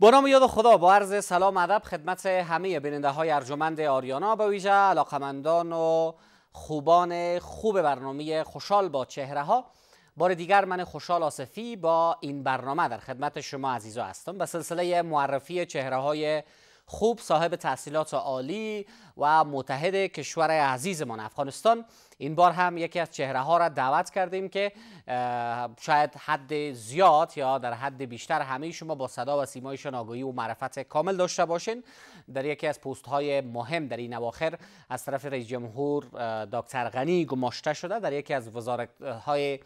با نام یاد خدا با عرض سلام ادب خدمت همه بیننده های ارجمند آریانا به ویژه علاقمندان و خوبان خوب برنامه خوشحال با چهره ها بار دیگر من خوشحال آصفی با این برنامه در خدمت شما عزیزا هستم به سلسله معرفی چهره های خوب صاحب تحصیلات عالی و متحد کشور عزیزمان افغانستان این بار هم یکی از چهره ها را دعوت کردیم که شاید حد زیاد یا در حد بیشتر همه شما با صدا و سیمایشان آگاهی و معرفت کامل داشته باشین در یکی از پست های مهم در این اواخر از طرف رئیس جمهور دکتر غنی گماشته شده در یکی از وزارت های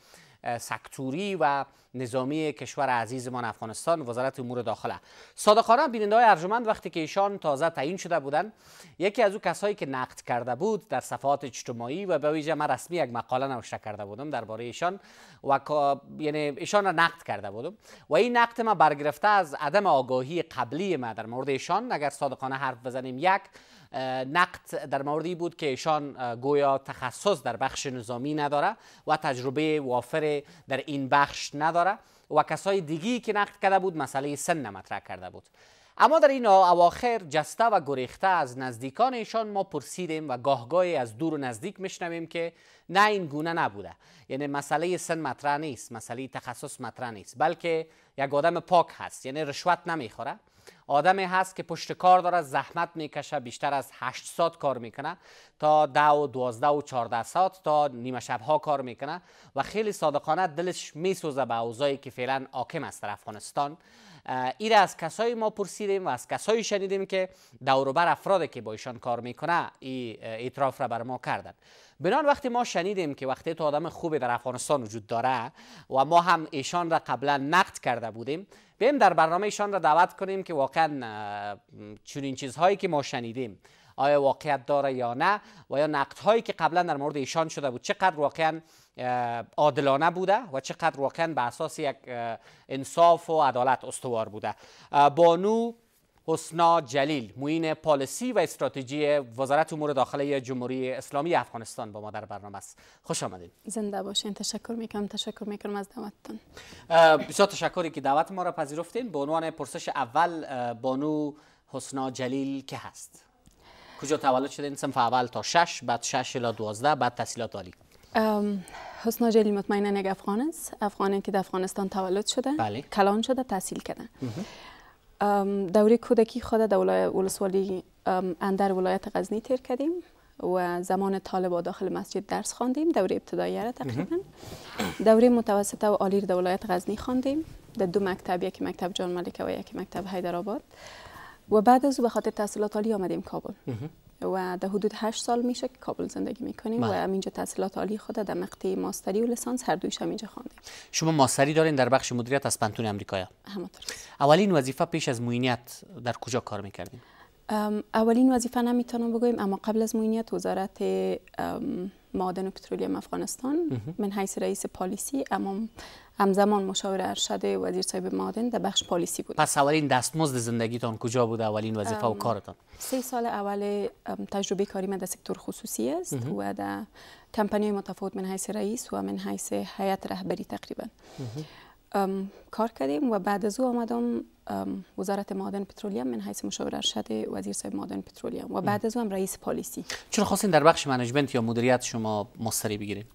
سکتوری و نظامی کشور عزیزمان افغانستان وزارت امور داخله صادقانه بیننده های ارجمند وقتی که ایشان تازه تعیین شده بودن یکی از او کسایی که نقد کرده بود در صفحات اجتماعی و به ویژه من رسمی یک مقاله نوشته کرده بودم درباره ایشان و یعنی ایشان را نقد کرده بودم و این نقد ما برگرفته از عدم آگاهی قبلی ما در مورد ایشان اگر صادقانه حرف بزنیم یک نقد در موردی بود که ایشان گویا تخصص در بخش نظامی نداره و تجربه وافر در این بخش نداره و کسای دیگی که نقد کرده بود مسئله سن مطرح کرده بود اما در این اواخر جسته و گریخته از نزدیکان ایشان ما پرسیدیم و گاهگاهی از دور و نزدیک میشنویم که نه این گونه نبوده یعنی مسئله سن مطرح نیست مسئله تخصص مطرح نیست بلکه یک آدم پاک هست یعنی رشوت نمیخوره آدمی هست که پشت کار داره زحمت میکشه بیشتر از 8 ساعت کار میکنه تا 10 و 12 و 14 ساعت تا نیمه شب ها کار میکنه و خیلی صادقانه دلش میسوزه به اوضاعی که فعلا آکم است در افغانستان ایره از کسای ما پرسیدیم و از کسایی شنیدیم که دوروبر افرادی که با ایشان کار میکنه ای اعتراف را بر ما کردن بنان وقتی ما شنیدیم که وقتی تو آدم خوبی در افغانستان وجود داره و ما هم ایشان را قبلا نقد کرده بودیم بیم در برنامه ایشان را دعوت کنیم که واقعا چنین چیزهایی که ما شنیدیم آیا واقعیت داره یا نه و یا نقد هایی که قبلا در مورد ایشان شده بود چقدر واقعا عادلانه بوده و چقدر واقعا به اساس یک انصاف و عدالت استوار بوده بانو حسنا جلیل موین پالیسی و استراتژی وزارت امور داخلی جمهوری اسلامی افغانستان با ما در برنامه است خوش آمدید زنده باشین تشکر میکنم تشکر میکنم از دعوتتون بسیار تشکری که دعوت ما را پذیرفتین به عنوان پرسش اول بانو حسنا جلیل که هست کجا تولد شدین صنف اول تا شش بعد شش الی دوازده بعد تحصیلات عالی حسنا جلی مطمئنا یک افغان است افغانی که در افغانستان تولد شده بله. کلان شده تحصیل کرده دوره کودکی خود در ولسوالی اندر ولایت غزنی تیر کردیم و زمان طالب داخل مسجد درس خواندیم دوره ابتدایی را تقریبا دوره متوسطه و عالی در ولایت غزنی خواندیم در دو مکتب یکی مکتب جان ملکه و یکی مکتب حیدرآباد و بعد از او به خاطر تحصیلات عالی آمدیم کابل و در حدود هشت سال میشه که کابل زندگی میکنیم و اینجا بله. تحصیلات عالی خود در مقطع ماستری و لسانس هر دویش هم اینجا خوندیم شما ماستری دارین در بخش مدیریت از پنتون امریکا همونطور اولین وظیفه پیش از موینیت در کجا کار میکردیم اولین وظیفه نمیتونم بگویم اما قبل از موینیت وزارت مادن و پترولیم افغانستان من حیث رئیس پالیسی اما همزمان مشاور ارشد وزیر صاحب معادن در بخش پالیسی بود پس اولین دستمزد زندگیتان کجا بود اولین وظیفه و کارتان سه سال اول تجربه کاری من در سکتور خصوصی است و در کمپانی متفاوت من حیث رئیس و من حیث حیات رهبری تقریبا کار کردیم و بعد از او آمدم وزارت مادن پترولیم من حیث مشاور ارشد وزیر صاحب مادن پترولیم و بعد از او هم رئیس پالیسی چرا خواستین در بخش منیجمنت یا مدیریت شما مستری بگیرید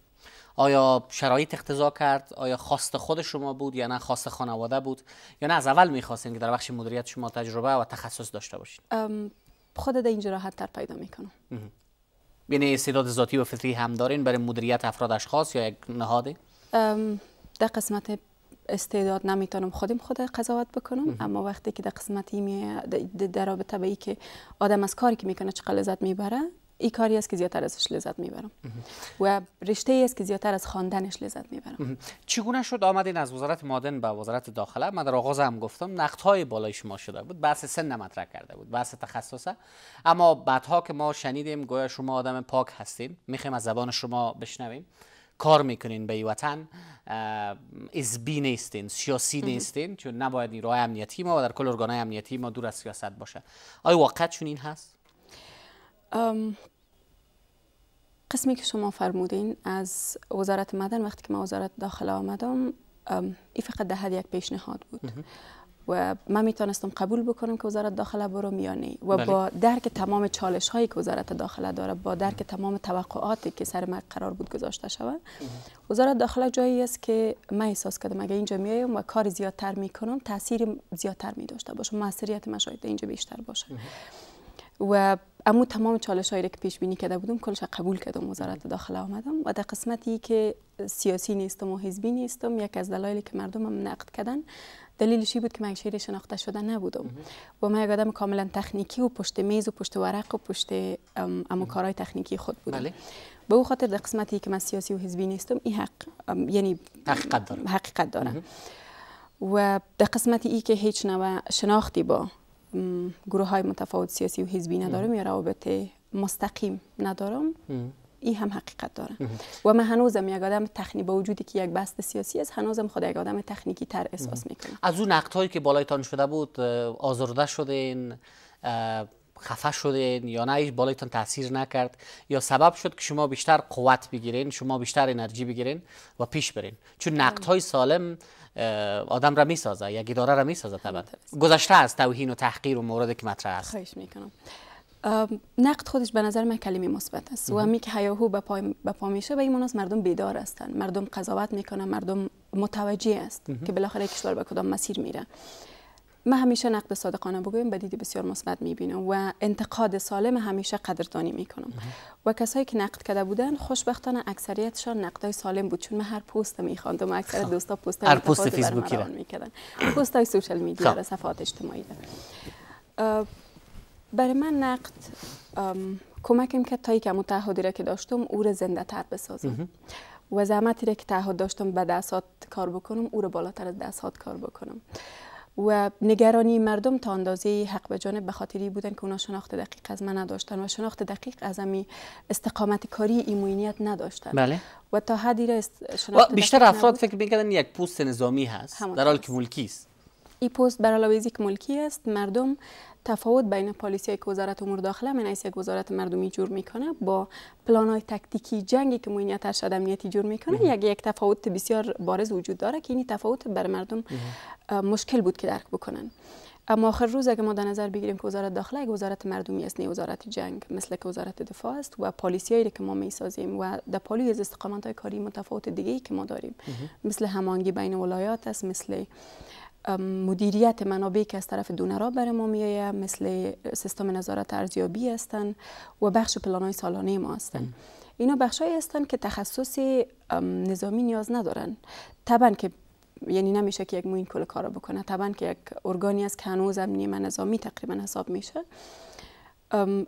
آیا شرایط اقتضا کرد آیا خواست خود شما بود یا نه خواست خانواده بود یا نه از اول میخواستین که در بخش مدیریت شما تجربه و تخصص داشته باشید خود در اینجا راحت تر پیدا میکنم یعنی استعداد ذاتی و فطری هم دارین برای مدیریت افراد اشخاص یا یک نهاده در قسمت استعداد نمیتونم خودم خود قضاوت بکنم اما وقتی که در قسمتی در رابطه به که آدم از کاری که میکنه چقدر لذت میبره این کاری است که زیادتر ازش لذت میبرم و رشته ای است که زیادتر از خواندنش لذت میبرم چگونه شد آمدین از وزارت مادن به وزارت داخله من در آغاز هم گفتم نقد های بالای شما شده بود بحث سن مطرح کرده بود بحث تخصصه اما بعدها که ما شنیدیم گویا شما آدم پاک هستین میخیم از زبان شما بشنویم کار میکنین به وطن ازبی نیستین سیاسی نیستین چون نباید نیروهای امنیتی ما و در کل ارگانهای امنیتی ما دور از سیاست باشه آیا واقعا هست قسمی که شما فرمودین از وزارت مدن وقتی که من وزارت داخله آمدم این فقط ده یک پیشنهاد بود و من میتونستم قبول بکنم که وزارت داخله برم یا نه و بله. با درک تمام چالش هایی که وزارت داخله داره با درک تمام توقعاتی که سر من قرار بود گذاشته شود وزارت داخله جایی است که من احساس کردم اگه اینجا میایم و کار زیادتر میکنم تاثیر زیادتر می داشته باشم مؤثریت من شاید اینجا بیشتر باشه و امو تمام چالش هایی که پیش بینی کرده بودم کلش قبول کردم وزارت داخله آمدم و در قسمتی که سیاسی نیستم و حزبی نیستم یک از دلایلی که هم نقد کردن دلیلش بود که من شیر شناخته شده نبودم و من یک آدم کاملا تکنیکی و پشت میز و پشت ورق و پشت امو کارهای تکنیکی خود بودم بله. به او خاطر در قسمتی که من سیاسی و حزبی نیستم این حق یعنی حقیقت دارم حقیقت دارم و در قسمتی ای که هیچ نوع شناختی با گروه های متفاوت سیاسی و حزبی ندارم یا روابط مستقیم ندارم این هم حقیقت داره و من هنوزم یک آدم تخنی با وجودی که یک بست سیاسی هنوزم خود یک آدم تخنیکی تر احساس میکنم از اون نقد هایی که بالایتان شده بود آزرده شدین خفه شدین یا نه بالایتان تاثیر نکرد یا سبب شد که شما بیشتر قوت بگیرین شما بیشتر انرژی بگیرین و پیش برین چون نقط های سالم آدم را میسازه یک اداره را میسازه طبعا گذشته از توهین و تحقیر و مورد که مطرح است خواهش میکنم نقد خودش به نظر من کلمه مثبت است و همی که هیاهو به پا میشه به این مناس مردم بیدار هستند مردم قضاوت میکنن مردم متوجه است که بالاخره کشور به کدام مسیر میره من همیشه نقد صادقانه بگویم به دیدی بسیار مثبت میبینم و انتقاد سالم همیشه قدردانی میکنم و کسایی که نقد کرده بودن خوشبختانه اکثریتشان نقدای سالم بود چون من هر پست و اکثر خب. دوستا پست هر پست فیسبوکی میکردن پست های سوشال میدیا و خب. صفحات اجتماعی ده. برای من نقد کمکم کرد تا که تعهدی را که داشتم او را زنده تر بسازم و زحمتی را که تعهد داشتم به دستات کار بکنم او را بالاتر از دستات کار بکنم و نگرانی مردم تا اندازه حق به جانب به بودن که اونا شناخت دقیق از من نداشتن و شناخت دقیق از امی استقامت کاری ایمونیت نداشتن بله و تا حدی را و بیشتر افراد فکر میکردن یک پوست نظامی هست در حال که ملکی است این پست برای که ملکی است مردم تفاوت بین پالیسی که وزارت امور داخله من یک وزارت مردمی جور میکنه با پلان های تکتیکی جنگی که هر ارشد امنیتی جور میکنه یک یک تفاوت بسیار بارز وجود داره که این تفاوت بر مردم مشکل بود که درک بکنن اما آخر روز اگه ما در نظر بگیریم که وزارت داخله یک وزارت مردمی است نه وزارت جنگ مثل که وزارت دفاع است و هایی که ما میسازیم و در پالوی از استقامت های کاری متفاوت دیگه ای که ما داریم مثل همانگی بین ولایات است مثل مدیریت منابعی که از طرف دونرا بر ما میایه مثل سیستم نظارت ارزیابی هستن و بخش پلانای سالانه ما هستند اینا بخشهایی هستند که تخصص نظامی نیاز ندارن طبعا که یعنی نمیشه که یک موین کل کار بکنه طبعا که یک ارگانی است که هنوز امنی نیمه نظامی تقریبا حساب میشه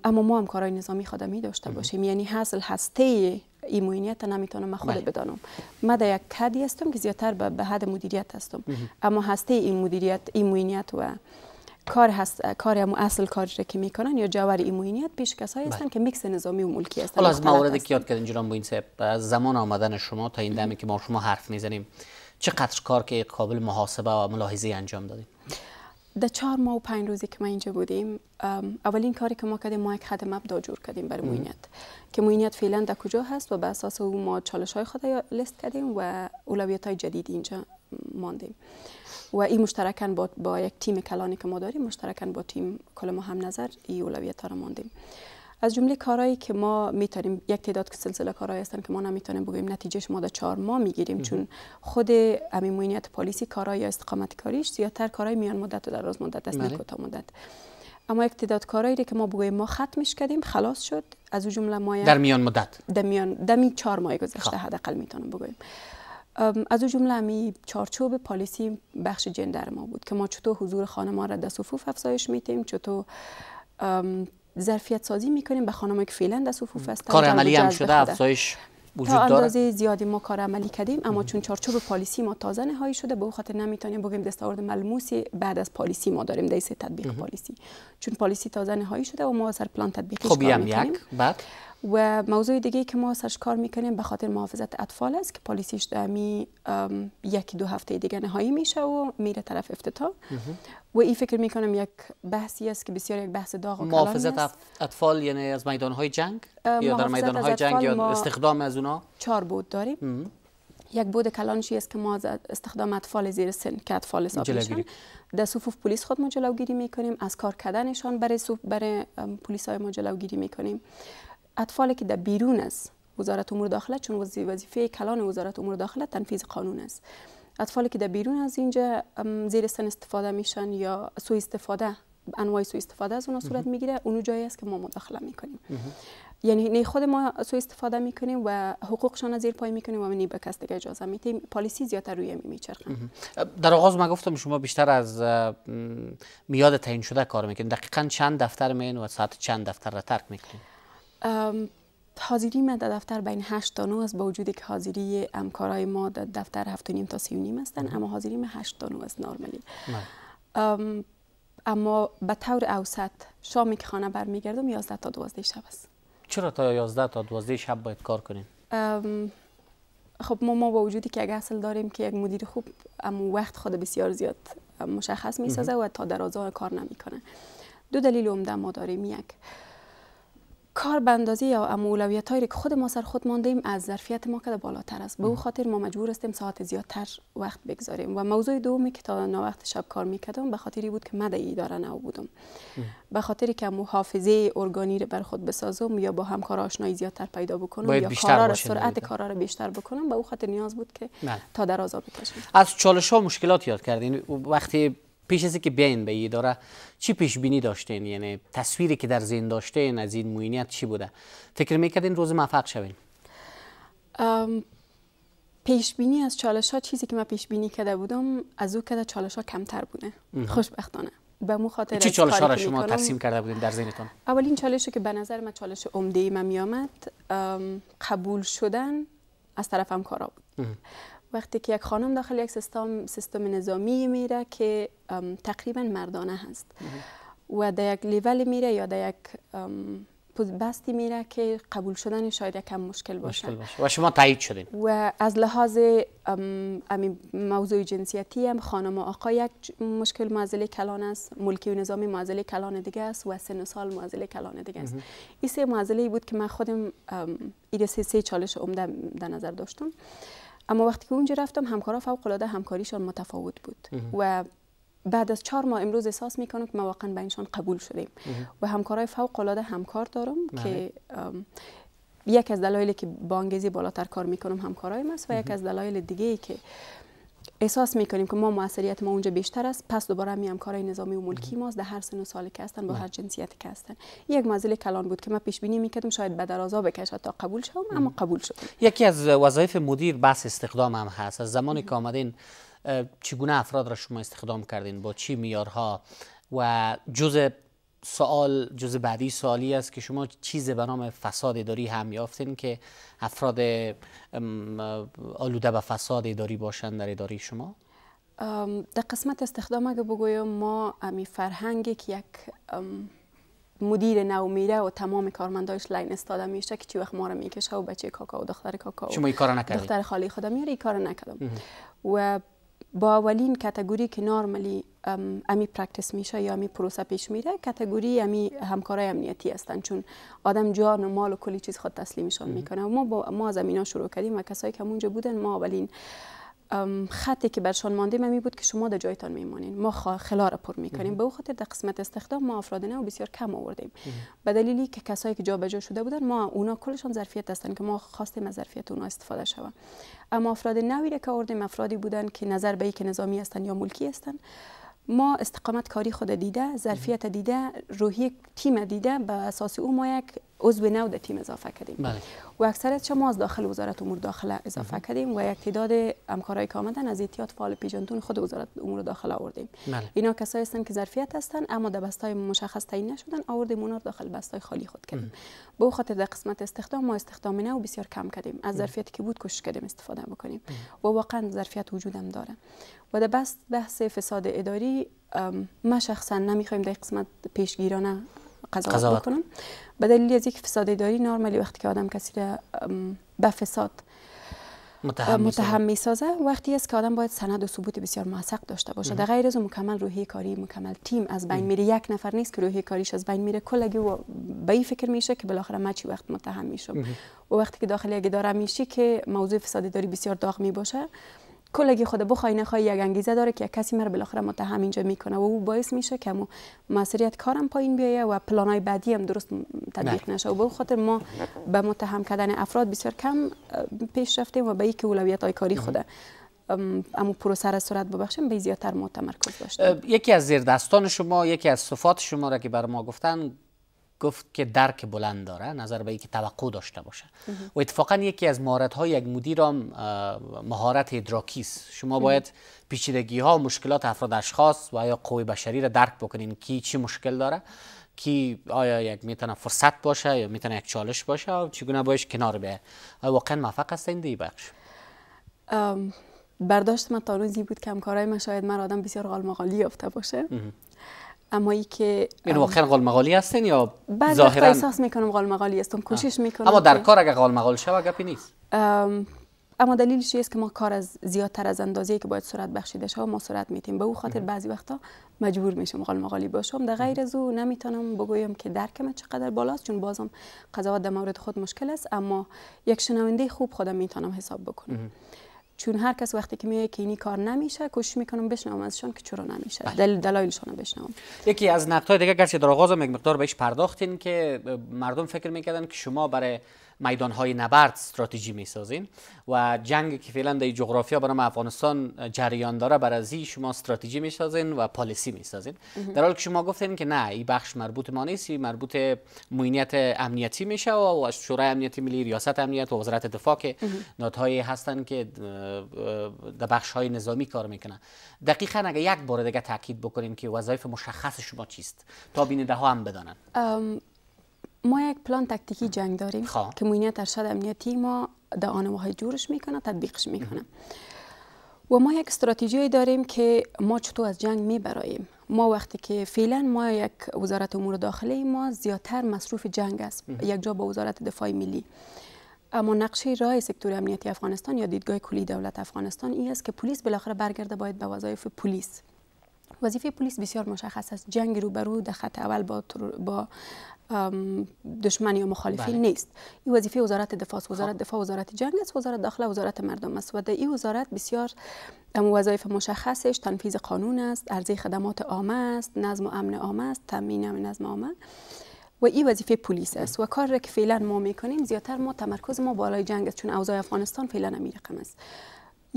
اما ما هم کارهای نظامی خودمی داشته باشیم یعنی حاصل هسته ایمونیت هم میتونم من خود بله. بدانم من در یک کدی هستم که زیادتر به حد مدیریت هستم اما هسته این مدیریت ایمونیت و کار هست کار اصل کاری را که میکنن یا جوار ایمونیت پیش کسایی بله. هستن که میکس نظامی و ملکی هستن حالا از موارد که یاد کردین جناب بوین از زمان آمدن شما تا این دمی که ما شما حرف میزنیم چقدر کار که قابل محاسبه و ملاحظه انجام دادیم در چهار ماه و پنج روزی که ما اینجا بودیم اولین کاری که ما کردیم ما یک خط دا جور کردیم برای موینیت که موینیت فعلا در کجا هست و به اساس او ما چالش های خود لست کردیم و اولویت های جدید اینجا ماندیم و این مشترکاً با, با یک تیم کلانی که ما داریم مشترکاً با تیم کل ما هم نظر این اولویت ها را ماندیم از جمله کارهایی که ما میتونیم یک تعداد که سلسله کارهایی هستن که ما نمیتونیم بگویم نتیجهش ما در چهار ماه میگیریم چون خود همین موینیت پالیسی کارای یا استقامت کاریش زیادتر کارهای میان مدت و در روز مدت است نه بله. مدت اما یک تعداد کارایی که ما بگوییم ما ختمش کردیم خلاص شد از او جمله ما در میان مدت در میان دمی چهار ماه گذشته خب. حداقل میتونم بگویم از او جمله می چارچوب پالیسی بخش جندر ما بود که ما چطور حضور ما را در صفوف افزایش میتیم چطور ظرفیت سازی میکنیم به خانمایی که فعلا در صفوف هستن کار عملی هم شده افزایش وجود تا اندازه زیادی ما کار عملی کردیم اما چون چارچوب پالیسی ما تازه نهایی شده به خاطر نمیتونیم بگیم دستاورد ملموسی بعد از پالیسی ما داریم دیسه تطبیق پالیسی چون پالیسی تازه نهایی شده و ما سر پلان تطبیقش خب یک و موضوع دیگه که ما سرش کار میکنیم به خاطر محافظت اطفال است که پالیسیش دمی یکی دو هفته دیگه نهایی میشه و میره طرف افتتاح و این فکر میکنم یک بحثی است که بسیار یک بحث داغ و محافظت اطفال یعنی از میدان های جنگ یا در میدان های جنگ یا استخدام از اونا چهار بود داریم یک بود کلانشی است که ما از استخدام اطفال زیر سن که اطفال حساب در صفوف پلیس خود ما جلوگیری میکنیم از کار کردنشان برای صف برای پلیس های ما جلوگیری میکنیم اطفالی که در بیرون از وزارت امور داخله چون وظیفه کلان وزارت امور داخله تنفیذ قانون است اطفالی که در بیرون از اینجا زیر سن استفاده میشن یا سوء استفاده انواع سوء استفاده از اون صورت میگیره اونو جایی است که ما مداخله میکنیم یعنی نه خود ما سوء استفاده میکنیم و حقوقشان زیر پای میکنیم و نه به کس دیگه اجازه میدیم پالیسی زیادتر روی می در آغاز ما گفتم شما بیشتر از میاد تعیین شده کار میکنید دقیقا چند دفتر مین و ساعت چند دفتر را ترک میکنید حاضری من در دفتر بین 8 تا 9 است با وجودی که حاضری کارهای ما در دفتر 7 نیم تا 3 نیم هستن اما حاضری من 8 تا 9 است نرمالی بله. اما به طور اوسط شامی که خانه برمیگردم 11 تا 12 شب است چرا تا 11 تا 12 شب باید کار کنیم خب ما ما با وجودی که اگه اصل داریم که یک مدیر خوب اما وقت خود بسیار زیاد مشخص میسازه و تا درازا کار نمیکنه دو دلیل عمده ما داریم یک کار به اندازه یا اولویت هایی که خود ما سر خود مانده ایم از ظرفیت ما که بالاتر است به او خاطر ما مجبور هستیم ساعت زیادتر وقت بگذاریم و موضوع دومی که تا وقت شب کار میکردم به خاطری بود که مدعی داره نو بودم به خاطری که محافظه ارگانی رو بر خود بسازم یا با همکار آشنایی زیادتر پیدا بکنم یا کارا رو سرعت کارا رو بیشتر بکنم به او خاطر نیاز بود که نه. بله. تا درازا بکشم از چالش ها مشکلات یاد کردین وقتی پیش از که بیاین به اداره چی پیش بینی داشتین یعنی تصویری که در ذهن داشتین از این موینیت چی بوده فکر میکردین روز موفق شوین پیش بینی از چالش ها چیزی که من پیش بینی کرده بودم از او که چالش ها کمتر بوده خوشبختانه به مو خاطر چه چالش ها را شما ترسیم کرده بودین در ذهنتون اولین چالشی که به نظر من چالش عمده ای من میامد قبول شدن از طرف کارا بود وقتی که یک خانم داخل یک سیستم نظامی میره که تقریبا مردانه هست و در یک لیول میره یا در یک بستی میره که قبول شدن شاید یکم مشکل باشه و شما تایید شدین و از لحاظ امی موضوع جنسیتی هم خانم و آقا یک مشکل معزله کلان است ملکی و نظامی معزله کلان دیگه است و سن سال معزله کلان دیگه است این سه معضله بود که من خودم این سه, سه چالش عمده در نظر داشتم اما وقتی که اونجا رفتم همکارا فوق العاده همکاریشان متفاوت بود و بعد از چهار ماه امروز احساس میکنم که ما واقعا به اینشان قبول شدیم و همکارای فوق العاده همکار دارم بله. که یک از دلایلی که با انگیزی بالاتر کار میکنم همکارای است و یک از دلایل دیگه ای که احساس میکنیم که ما موثریت ما اونجا بیشتر است پس دوباره میام کارهای نظامی و ملکی ما، در هر سن و سالی که هستن با بله. هر جنسیتی که هستن یک مازلی کلان بود که من پیش بینی میکردم شاید به درازا بکشه تا قبول شوم اما قبول شد یکی از وظایف مدیر بحث استخدام هم هست از زمانی که آمدین چگونه افراد را شما استخدام کردین با چی میارها و جزء سوال جز بعدی سوالی است که شما چیز به نام فساد اداری هم یافتین که افراد آلوده به فساد اداری باشند در اداری شما در قسمت استخدام اگه بگویم ما امی فرهنگی که یک مدیر نو و تمام کارمندایش لاین استاده میشه که چی وقت ما رو میکشه و بچه کاکا و دختر کاکا شما این کار نکردید دختر خالی خودم میاره این کار نکردم و با اولین کتگوری که نارملی امی پرکتیس میشه یا امی پروسه پیش میره کتگوری امی همکارای امنیتی هستن چون آدم جان و مال و کلی چیز خود تسلیمشان میکنه و ما با ما از امینا شروع کردیم و کسایی که اونجا بودن ما اولین خطی که برشان مانده می بود که شما در جایتان میمانین ما خلا را پر میکنیم به او خاطر در قسمت استخدام ما افراد و بسیار کم آوردیم به دلیلی که کسایی که جابجا شده بودن ما اونا کلشان ظرفیت هستن که ما خواستیم از ظرفیت اونا استفاده شوم اما افراد نوی را که آوردیم افرادی بودند که نظر به که نظامی هستند یا ملکی هستند ما استقامت کاری خود دیده ظرفیت دیده روحی تیم دیده به اساس او ما یک عضو نو در تیم اضافه کردیم بله. و از شما از داخل وزارت امور داخله اضافه مم. کردیم و یک تعداد همکارای که از ایتیاد فعال پیجانتون خود وزارت امور داخله آوردیم مم. بله. اینا کسایی هستند که ظرفیت هستند اما در بستای مشخص تعیین نشدن آوردیم اونا داخل بستای خالی خود کردیم به خاطر در قسمت استخدام ما استخدام نو بسیار کم کردیم از ظرفیتی که بود کوشش کردیم استفاده بکنیم و واقعا ظرفیت وجودم داره و در بحث بحث فساد اداری ما شخصا نمیخوایم در قسمت پیشگیرانه قضاوت بکنم به از یک فساد اداری نرمالی وقتی که آدم کسی را به فساد متهم میسازه وقتی است که آدم باید سند و ثبوت بسیار موثق داشته باشه در غیر از مکمل روحی کاری مکمل تیم از بین میره یک نفر نیست که روحی کاریش از بین میره کلگی و به این فکر میشه که بالاخره ما چی وقت متهم میشم و وقتی که داخل یک اداره میشی که موضوع فساد داری بسیار داغ می باشه کلگی خود بخوای نخوای یک انگیزه داره که یک کسی مر بالاخره متهم اینجا میکنه و او باعث میشه که مو مسئولیت کارم پایین بیایه و پلانای بعدی هم درست تطبیق نشه و به خاطر ما به متهم کردن افراد بسیار کم پیش رفتیم و به که اولویت های کاری خوده اما پروسه را صورت ببخشیم به زیادتر ما تمرکز داشتیم یکی از زیر دستان شما یکی از صفات شما را که بر ما گفتن گفت که درک بلند داره نظر به اینکه توقع داشته باشه و اتفاقا یکی از مهارت های یک مدیرم مهارت ادراکی است شما باید پیچیدگی ها مشکلات افراد اشخاص و یا قوی بشری را درک بکنین کی چی مشکل داره کی آیا یک میتونه فرصت باشه یا میتونه یک چالش باشه و چگونه باش کنار بیه واقعا موفق است این بخش برداشت من تا روزی بود که همکارای من شاید من آدم بسیار غالمغالی یافته باشه امایی که این واقعا قال مقالی هستین یا ظاهرا احساس میکنم قال مقالی هستم کوشش میکنم اما در کار اگه قال مقال شوه گپی نیست اما دلیلش است که ما کار از زیادتر از اندازه که باید سرعت بخشیده و ما سرعت میتیم به او خاطر بعضی وقتا مجبور میشم قال مقالی باشم در غیر از او نمیتونم بگویم که درکم چقدر بالاست چون بازم قضاوت در مورد خود مشکل است اما یک شنونده خوب خودم میتونم حساب بکنم چون هر کس وقتی که میگه که اینی کار نمیشه کوشش میکنم بشنوم ازشان که چرا نمیشه بله. دل دلایلشون بشنوم یکی از نقطه دیگه گرچه در آغاز یک مقدار بهش پرداختین که مردم فکر میکردن که شما برای های نبرد استراتژی سازین و جنگ که فعلا در جغرافیا برام افغانستان جریان داره بر ازی شما استراتژی میسازین و پالیسی میسازین در حالی که شما گفتین که نه این بخش مربوط ما نیست مربوط موینیت امنیتی میشه و شورای امنیتی ملی ریاست امنیت و وزارت دفاع که نادهای هستن که در بخش های نظامی کار میکنن دقیقا اگه یک بار دیگه تاکید بکنین که وظایف مشخص شما چیست تا بین ها هم بدانن ما یک پلان تکتیکی جنگ داریم خب. که موینیت ارشد امنیتی ما در آنواهای جورش میکنه تطبیقش میکنه و ما یک استراتژی داریم که ما چطور از جنگ میبراییم ما وقتی که فعلا ما یک وزارت امور داخلی ما زیادتر مصروف جنگ است یک جا با وزارت دفاع ملی اما نقشه رای سکتور امنیتی افغانستان یا دیدگاه کلی دولت افغانستان این است که پلیس بالاخره برگرده باید به وظایف پلیس وظیفه پلیس بسیار مشخص است جنگ رو در خط اول با, با دشمن یا مخالفین بله. نیست این وظیفه وزارت دفاع است وزارت خب. دفاع وزارت جنگ است وزارت داخله وزارت مردم است و در این وزارت بسیار وظایف مشخصش تنفیذ قانون است ارزی خدمات عامه است نظم و امن عامه است تامین امن نظم عامه و این وظیفه پلیس است و کار را که فعلا ما میکنیم زیاتر ما تمرکز ما بالای جنگ است چون اوضاع افغانستان فعلا امیرقم است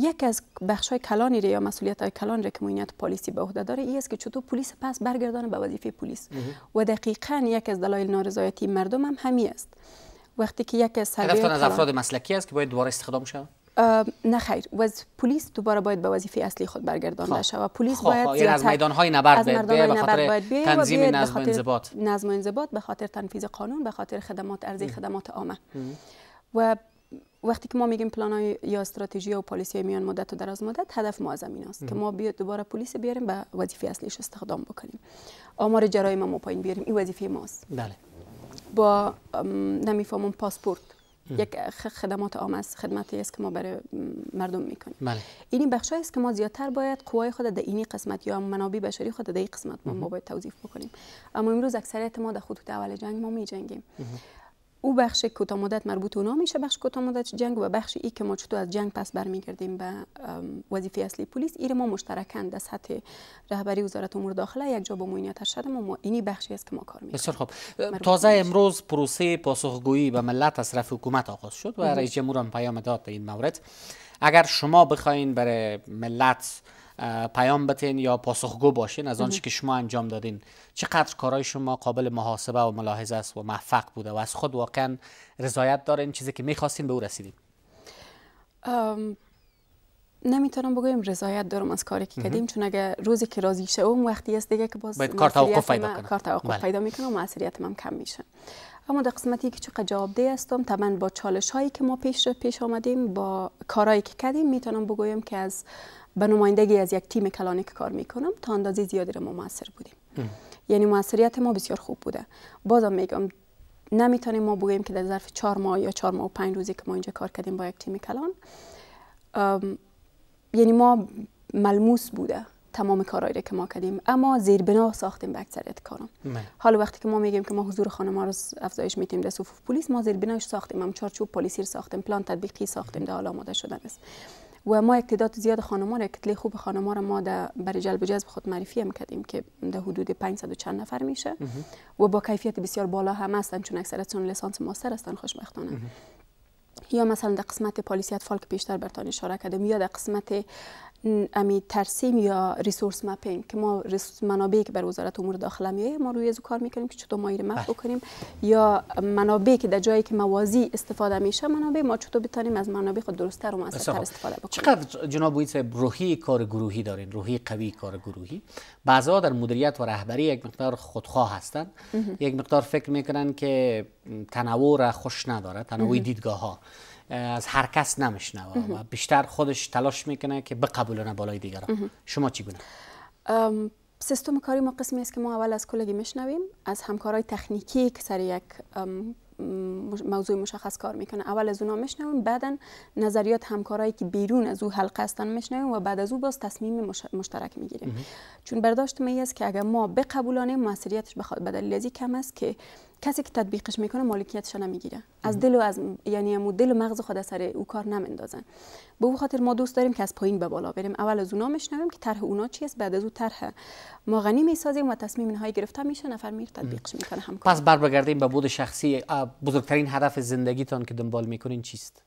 یکی از بخش های کلانی ره یا مسئولیت های کلان ره که پالیسی به عهده داره این است که چطور پلیس پس برگردانه به وظیفه پلیس و دقیقا یک از دلایل نارضایتی مردم هم همی است وقتی که یک از سرگیر از افراد مسلکی است که باید دوباره استخدام شود نه خیر و پلیس دوباره باید به وظیفه اصلی خود برگردانده خب. شود پلیس خب، باید خواه. خب، یعنی از میدان های نبرد باید به خاطر تنظیم نظم انضباط نظم انضباط به خاطر تنفیذ قانون به خاطر خدمات ارزی خدمات عامه و وقتی که ما میگیم پلان یا استراتژی و پالیسی میان مدت و دراز مدت هدف ما از است که ما بیا دوباره پلیس بیاریم و وظیفه اصلیش استخدام بکنیم آمار جرایم ما پایین بیاریم این وظیفه ماست بله با نمیفهمم پاسپورت یک خدمات عام است خدمتی است که ما برای مردم میکنیم این بله. اینی بخش است که ما زیادتر باید قوای خود در اینی قسمت یا منابع بشری خود در این قسمت ما, باید توظیف بکنیم اما امروز اکثریت ما در خطوط اول جنگ ما میجنگیم. او بخش کوتاه مدت مربوط اونا میشه بخش کوتاه مدت جنگ و بخش ای که ما چطور از جنگ پس برمیگردیم به وظیفه اصلی پلیس ایر ما مشترکاً در سطح رهبری وزارت امور داخله یک جا با معاینات ارشد ما اینی بخشی است که ما کار میکنیم بسیار خب تازه امروز پروسه پاسخگویی به ملت از طرف حکومت آغاز شد و رئیس جمهور هم پیام داد در این مورد اگر شما بخواین برای ملت پیام بتین یا پاسخگو باشین از آنچه که شما انجام دادین چقدر کارهای شما قابل محاسبه و ملاحظه است و موفق بوده و از خود واقعا رضایت دارین چیزی که میخواستین به او رسیدین نمیتونم بگویم رضایت دارم از کاری که کردیم چون اگر روزی که راضی شه اون وقتی است دیگه که باز باید کار توقف پیدا کنه کار توقف بله. پیدا میکنه و مسئولیت من کم میشه اما در قسمتی که چقدر ده هستم طبعا با چالش هایی که ما پیش پیش آمدیم با کارهایی که کردیم میتونم بگویم که از به نمایندگی از یک تیم کلانی که کار میکنم تا اندازه زیادی رو ما موثر بودیم یعنی موثریت ما بسیار خوب بوده بازم میگم نمیتونیم ما بگیم که در ظرف چهار ماه یا چهار ماه و پنج روزی که ما اینجا کار کردیم با یک تیم کلان یعنی ما ملموس بوده تمام کارهایی که ما کردیم اما زیر بنا ساختیم به اکثریت کارم حالا وقتی که ما میگیم که ما حضور خانم ما رو افزایش میتیم در صفوف پلیس ما زیر بناش ساختیم هم چارچوب پلیسی ساختیم پلان تطبیقی ساختیم ده آماده شدن است و ما یک تعداد زیاد خانم‌ها را خوب خانم‌ها را ما در برای جلب و جذب خود معرفی هم کردیم که در حدود 500 چند نفر میشه و با کیفیت بسیار بالا هم هستن چون اکثرشون لیسانس ماستر هستن خوشبختانه یا مثلا در قسمت پالیسی اطفال که پیشتر برتان اشاره کردم یا در قسمت امی ترسیم یا ریسورس مپینگ که ما منابعی که بر وزارت امور داخله میایه ما روی از کار میکنیم که چطور ما ایره مپ بکنیم بله. یا منابعی که در جایی که موازی استفاده میشه منابع ما چطور بتانیم از منابع خود درستتر و مؤثرتر استفاده بکنیم چقدر جناب ویت روحی کار گروهی دارین روحی قوی کار گروهی بعضا در مدیریت و رهبری یک مقدار خودخواه هستند یک مقدار فکر میکنن که تنوع را خوش نداره تنوع دیدگاه ها از هر کس نمیشنه و بیشتر خودش تلاش میکنه که بقبولونه بالای دیگران شما چی گونه سیستم کاری ما قسمی است که ما اول از کلگی میشنویم از همکارای تکنیکی که سر یک موضوع مشخص کار میکنه اول از اونا میشنویم بعدا نظریات همکارایی که بیرون از او حلقه هستن میشنویم و بعد از او باز تصمیم مشترک میگیریم چون برداشت ما است که اگر ما بقبولانه موثریتش به دلیل کم است که کسی که تطبیقش میکنه مالکیتش نمیگیره از دل و از یعنی مو دل و مغز خود سر او کار نمیندازن به او خاطر ما دوست داریم که از پایین به بالا بریم اول از اونا میشنویم که طرح اونا چی است بعد از او طرح ما غنی میسازیم و تصمیم های گرفته میشه نفر میر تطبیقش میکنه هم پس بر بگردیم به بود شخصی بزرگترین هدف زندگیتان که دنبال میکنین چیست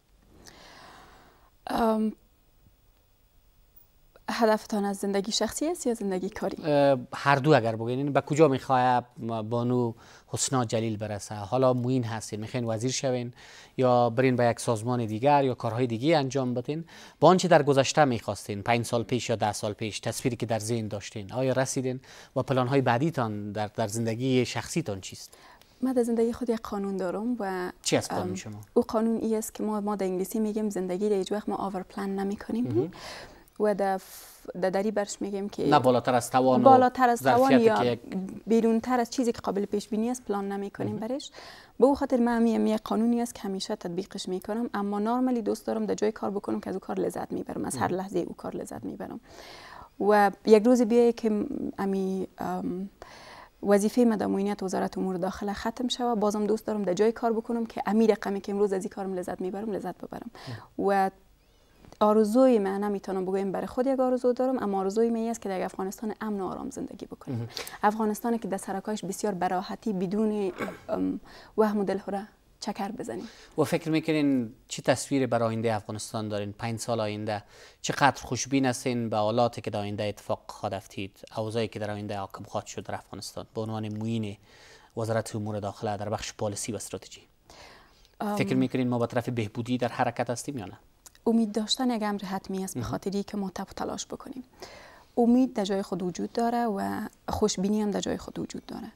هدفتان از زندگی شخصی است یا زندگی کاری؟ هر دو اگر بگین به کجا میخواه بانو حسنا جلیل برسه حالا موین هستین میخواین وزیر شوین یا برین به یک سازمان دیگر یا کارهای دیگه انجام بدین با آنچه در گذشته میخواستین پنج سال پیش یا ده سال پیش تصویری که در ذهن داشتین آیا رسیدین و پلانهای بعدیتان در, در زندگی شخصیتان چیست؟ من در زندگی خود یک قانون دارم و چی از قانون شما؟ او قانون ای است که ما ما در انگلیسی میگیم زندگی در ما آور پلان نمی و در دری برش میگیم که نه بالاتر از توان بالاتر از توان یا بیرونتر از چیزی که قابل پیش بینی است پلان نمی کنیم برش به او خاطر من یه قانونی است که همیشه تطبیقش میکنم اما نرملی دوست دارم در جای کار بکنم که از او کار لذت میبرم از هر لحظه او کار لذت میبرم و یک روز بیایی که امی وظیفه موینیت وزارت امور داخل ختم شوه بازم دوست دارم در جای کار بکنم که امی که امروز از این کارم لذت میبرم لذت ببرم و آرزوی من میتونم بگویم برای خود یک آرزو دارم اما آرزوی من است که در افغانستان امن و آرام زندگی بکنیم افغانستان که در سرکایش بسیار براحتی بدون وهم و دلهوره چکر بزنیم و فکر میکنین چه تصویر برای آینده افغانستان دارین پنج سال آینده چقدر خوشبین هستین به حالاتی که در آینده اتفاق خواهد افتید اوضاعی که در آینده حاکم خواهد شد در افغانستان به عنوان موین وزارت امور داخله در بخش پالیسی و استراتژی فکر میکنین ما به طرف بهبودی در حرکت هستیم یا نه امید داشتن یک امر حتمی است به خاطری که ما تب تلاش بکنیم امید در جای خود وجود داره و خوشبینی هم در جای خود وجود داره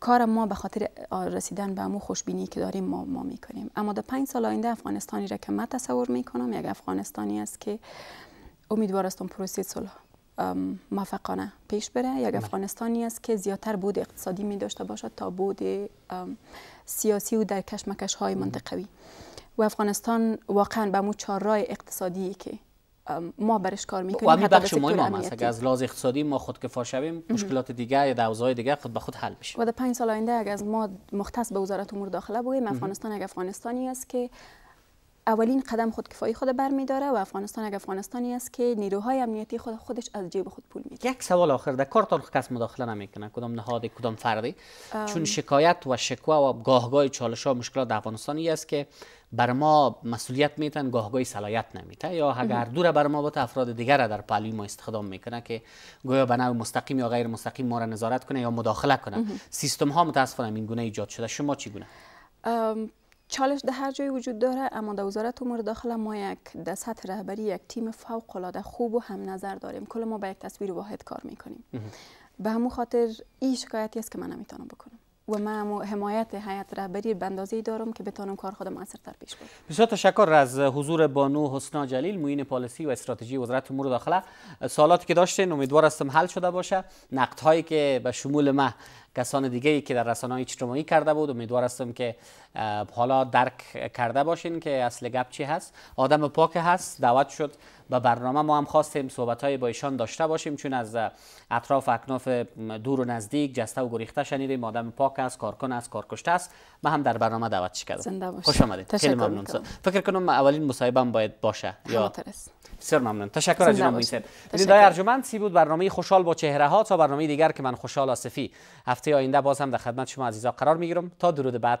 کار ما به خاطر رسیدن به امو خوشبینی که داریم ما ما میکنیم اما در پنج سال آینده افغانستانی را که من تصور میکنم یک افغانستانی است که امیدوار است اون پروسه صلح موفقانه پیش بره یک بله. افغانستانی است که زیادتر بود اقتصادی می داشته باشد تا بود سیاسی و در کشمکش های منطقوی و افغانستان واقعا به مو چارهای اقتصادی که ما برش کار میکنیم و بخش اگر از لحاظ اقتصادی ما خود کفا شویم مشکلات دیگه یا دوزهای دیگه خود به خود حل میشه و در پنج سال آینده اگر از ما مختص به وزارت امور داخله بگیم افغانستان اگر افغانستانی است که اولین قدم خود کفایی خود برمیداره و افغانستان اگر افغانستانی است که نیروهای امنیتی خود خودش از جیب خود پول میده یک سوال آخر در کارتان کس مداخله نمیکنه کدام نهاد کدام فردی چون شکایت و شکوا و گاهگاه چالش ها مشکلات در است که بر ما مسئولیت میتن گاهگاهی صلاحیت نمیته یا اگر دور بر ما بوت افراد دیگر را در پلی ما استفاده میکنه که گویا به نوع مستقیم یا غیر مستقیم ما را نظارت کنه یا مداخله کنه سیستم ها متاسفانه این گونه ایجاد شده شما چی گونه چالش در هر جای وجود داره اما در وزارت امور داخله ما یک در سطح رهبری یک تیم فوق العاده خوب و هم نظر داریم کل ما به یک تصویر واحد کار میکنیم به همون خاطر این شکایتی است که من نمیتونم بکنم و من حمایت هیئت رهبری بندازی دارم که بتانم کار خودم موثرتر پیش برم بسیار تشکر از حضور بانو حسنا جلیل موین پالیسی و استراتژی وزارت امور داخله سوالاتی که داشتین امیدوار هستم حل شده باشه نقد هایی که به شمول ما کسان دیگه ای که در رسانه اجتماعی کرده بود امیدوار هستم که حالا درک کرده باشین که اصل گپ چی هست آدم پاک هست دعوت شد به برنامه ما هم خواستیم صحبت های با ایشان داشته باشیم چون از اطراف اکناف دور و نزدیک جسته و گریخته شنیدیم آدم پاک است کارکن است کارکشته است ما هم در برنامه دعوت کردم خوش آمدید خیلی ممنون فکر کنم اولین مصاحبه باید باشه یا بسیار ممنون تشکر از جناب میسر دای ارجمند سی بود برنامه خوشحال با چهره ها تا برنامه دیگر که من خوشحال آصفی هفته آینده باز هم در خدمت شما عزیزا قرار میگیرم تا درود بعد